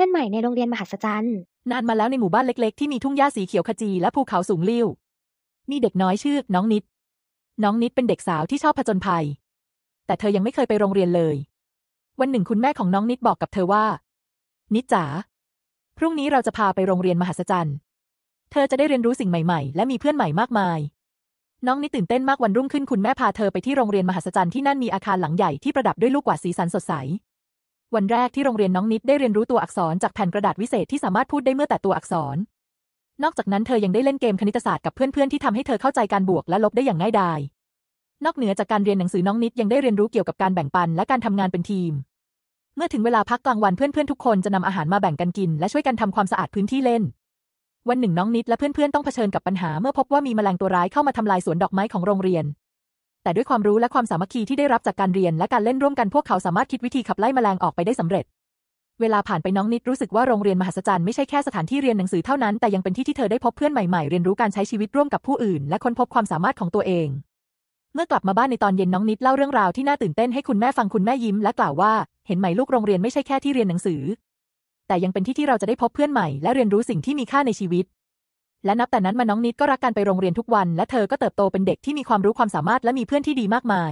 พื่อนใหม่ในโรงเรียนมหัศจรรย์ นานมาแล้วในหมู่บ้านเล็กๆที่มีทุ่งหญ้าสีเขียวขจีและภูเขาสูงลิ่วมีเด็กน้อยชื่อ น้องนิด น้องนิดเป็นเด็กสาวที่ชอบผจญภัย แต่เธอยังไม่เคยไปโรงเรียนเลย วันหนึ่งคุณแม่ของน้องนิดบอกกับเธอว่า นิดจ๋าพรุ่งนี้เราจะพาไปโรงเรียนมหัศจรรย์เธอจะได้เรียนรู้สิ่งใหม่ๆ และมีเพื่อนใหม่มากมาย น้องนิดตื่นเต้นมากวันรุ่งขึ้นคุณแม่พาเธอไปที่โรงเรียนมหัศจรรย์ที่นั่นมีอาคารหลังใหญ่ที่ประดับด้วยลูกกวาดสีสันสดใสวันแรกที่โรงเรียนน้องนิดได้เรียนรู้ตัวอักษรจากแผ่นกระดาษวิเศษที่สามารถพูดได้เมื่อแต่ตัวอักษร นอกจากนั้นเธอยังได้เล่นเกมคณิตศาสตร์กับเพื่อนๆที่ทำให้เธอเข้าใจการบวกและลบได้อย่างง่ายดาย นอกเหนือจากการเรียนหนังสือน้องนิดยังได้เรียนรู้เกี่ยวกับการแบ่งปันและการทำงานเป็นทีม เมื่อถึงเวลาพักกลางวันเพื่อนๆทุกคนจะนำอาหารมาแบ่งกันกิน และช่วยกันทำความสะอาดพื้นที่เล่น วันหนึ่งน้องนิดและเพื่อนๆต้องเผชิญกับปัญหาเมื่อพบว่ามีแมลงตัวร้ายเข้ามาทำลายสวนดอกไม้ของโรงเรียนแต่ด้วยความรู้และความสามัคคีที่ได้รับจากการเรียนและการเล่นร่วมกันพวกเขาสามารถคิดวิธีขับไล่แมลงออกไปได้สำเร็จ เวลาผ่านไปน้องนิดรู้สึกว่าโรงเรียนมหัศจรรย์ไม่ใช่แค่สถานที่เรียนหนังสือเท่านั้นแต่ยังเป็นที่ที่เธอได้พบเพื่อนใหม่ๆเรียนรู้การใช้ชีวิตร่วมกับผู้อื่น และค้นพบความสามารถของตัวเอง เมื่อกลับมาบ้านในตอนเย็นน้องนิดเล่าเรื่องราวที่น่าตื่นเต้นให้คุณแม่ฟังคุณแม่ยิ้มและกล่าวว่าเห็นไหมลูกโรงเรียนไม่ใช่แค่ที่เรียนหนังสือ แต่ยังเป็นที่ที่เราจะได้พบเพื่อนใหม่และเรียนรู้สิ่งที่มีค่าในชีวิตและนับแต่นั้นมาน้องนิดก็รักการไปโรงเรียนทุกวัน และเธอก็เติบโตเป็นเด็กที่มีความรู้ความสามารถและมีเพื่อนที่ดีมากมาย